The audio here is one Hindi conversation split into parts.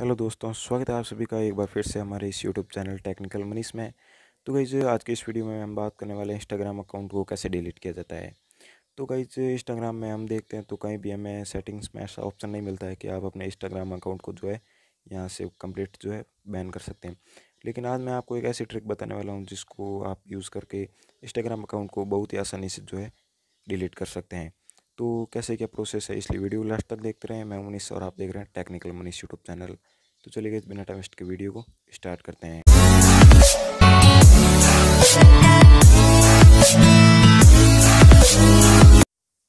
हेलो दोस्तों स्वागत है आप सभी का एक बार फिर से हमारे इस यूट्यूब चैनल टेक्निकल मनीष में तो गई आज के इस वीडियो में हम बात करने वाले इंस्टाग्राम अकाउंट को कैसे डिलीट किया जाता है तो जो इंस्टाग्राम में हम देखते हैं तो कहीं भी हमें सेटिंग्स में ऐसा ऑप्शन नहीं मिलता है कि आप अपने इंस्टाग्राम अकाउंट को जो है यहाँ से कम्प्लीट जो है बैन कर सकते हैं लेकिन आज मैं आपको एक ऐसी ट्रिक बताने वाला हूँ जिसको आप यूज़ करके इंस्टाग्राम अकाउंट को बहुत ही आसानी से जो है डिलीट कर सकते हैं तो कैसे क्या प्रोसेस है इसलिए वीडियो लास्ट तक देखते रहें मैं मनीष और आप देख रहे हैं टेक्निकल मनीष यूट्यूब चैनल तो चलिए इस बिना टाइम के वीडियो को स्टार्ट करते हैं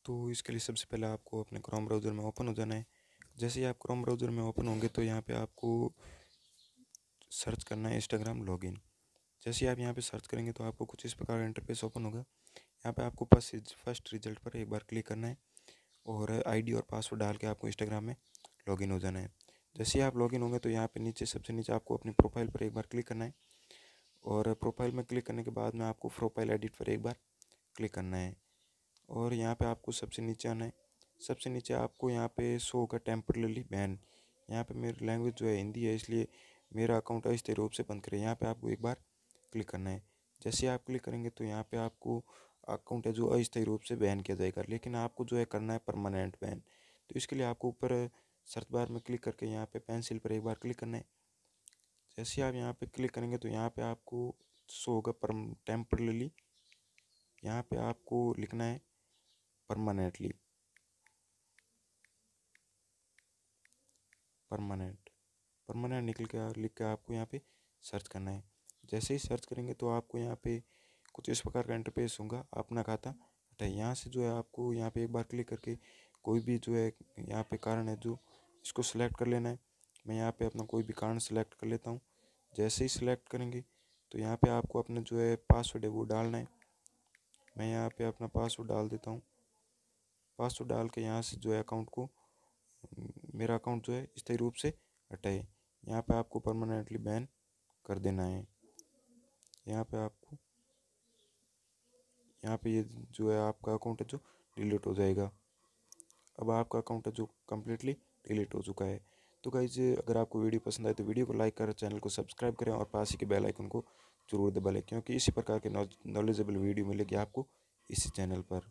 तो इसके लिए सबसे पहले आपको अपने क्रोम ब्राउज़र में ओपन हो जाना है जैसे ही आप क्रोम ब्राउज़र में ओपन होंगे तो यहाँ पे आपको सर्च करना है इंस्टाग्राम लॉगिन जैसे ही आप यहाँ पे सर्च करेंगे तो आपको कुछ इस प्रकार इंटरफेस ओपन होगा यहाँ पे आपको बस फर्स्ट रिजल्ट पर एक बार क्लिक करना है और आईडी और पासवर्ड डाल के आपको इंस्टाग्राम में लॉगिन हो जाना है जैसे ही आप लॉगिन होंगे तो यहाँ पे नीचे सबसे नीचे आपको अपनी प्रोफाइल पर एक बार क्लिक करना है और प्रोफाइल में क्लिक करने के बाद में आपको प्रोफाइल एडिट पर एक बार क्लिक करना है और यहाँ पर आपको सबसे नीचे आना है सबसे नीचे आपको यहाँ पर शो होगा टेम्परली बैन यहाँ पर मेरी लैंग्वेज जो है हिंदी है इसलिए मेरा अकाउंट अस्थिर रूप से बंद करें यहाँ पर आपको एक बार क्लिक करना है जैसे आप क्लिक करेंगे तो यहाँ पे आपको अकाउंट है जो अस्थायी रूप से बैन किया जाएगा लेकिन आपको जो है करना है परमानेंट बैन तो इसके लिए आपको ऊपर सर्च बार में क्लिक करके यहाँ पे पेंसिल पर एक बार क्लिक करना है जैसे आप यहाँ पे क्लिक करेंगे तो यहाँ पे आपको शो होगा पर टेम्परली यहाँ पे आपको लिखना है परमानेंटली परमानेंट परमानेंट निकल के लिख के आपको यहाँ पे सर्च करना है जैसे ही सर्च करेंगे तो आपको यहाँ पे कुछ तो इस प्रकार का इंटरफेस होगा अपना खाता तो यहाँ से जो है आपको यहाँ पे एक बार क्लिक करके कोई भी जो है यहाँ पे कारण है जो इसको सिलेक्ट कर लेना है मैं यहाँ पे अपना कोई भी कारण सिलेक्ट कर लेता हूँ जैसे ही सिलेक्ट करेंगे तो यहाँ पे आपको अपना जो है पासवर्ड है वो डालना है मैं यहाँ पे अपना पासवर्ड डाल देता हूँ पासवर्ड डाल के यहाँ से जो है अकाउंट को मेरा अकाउंट जो है स्थायी रूप से हटाए यहाँ पर आपको परमानेंटली बैन कर देना है यहाँ पर आपको यहाँ पे ये जो है आपका अकाउंट है जो डिलीट हो जाएगा अब आपका अकाउंट है जो कम्प्लीटली डिलीट हो चुका है तो गाइज अगर आपको वीडियो पसंद आए तो वीडियो को लाइक करें चैनल को सब्सक्राइब करें और पास ही के बेल आइकन को जरूर दबा लें क्योंकि इसी प्रकार के नॉलेजेबल वीडियो मिलेगी आपको इसी चैनल पर